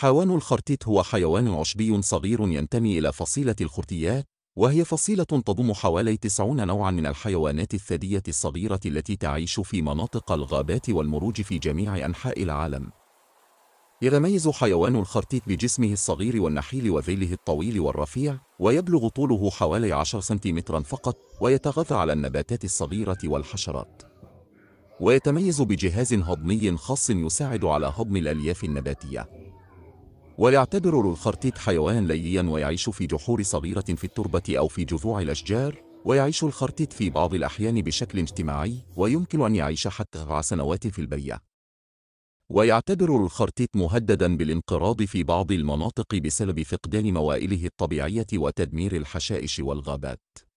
حيوان الخرتيت هو حيوان عشبي صغير ينتمي إلى فصيلة الخرتيات وهي فصيلة تضم حوالي 90 نوعا من الحيوانات الثدية الصغيرة التي تعيش في مناطق الغابات والمروج في جميع أنحاء العالم يتميز حيوان الخرتيت بجسمه الصغير والنحيل وذيله الطويل والرفيع ويبلغ طوله حوالي 10 سنتيمترا فقط ويتغذى على النباتات الصغيرة والحشرات ويتميز بجهاز هضمي خاص يساعد على هضم الألياف النباتية ويعتبر الخرتيت حيوان ليليا ويعيش في جحور صغيرة في التربة أو في جذوع الأشجار ويعيش الخرتيت في بعض الأحيان بشكل اجتماعي ويمكن أن يعيش حتى أربع سنوات في البرية ويعتبر الخرتيت مهددا بالانقراض في بعض المناطق بسبب فقدان موائله الطبيعية وتدمير الحشائش والغابات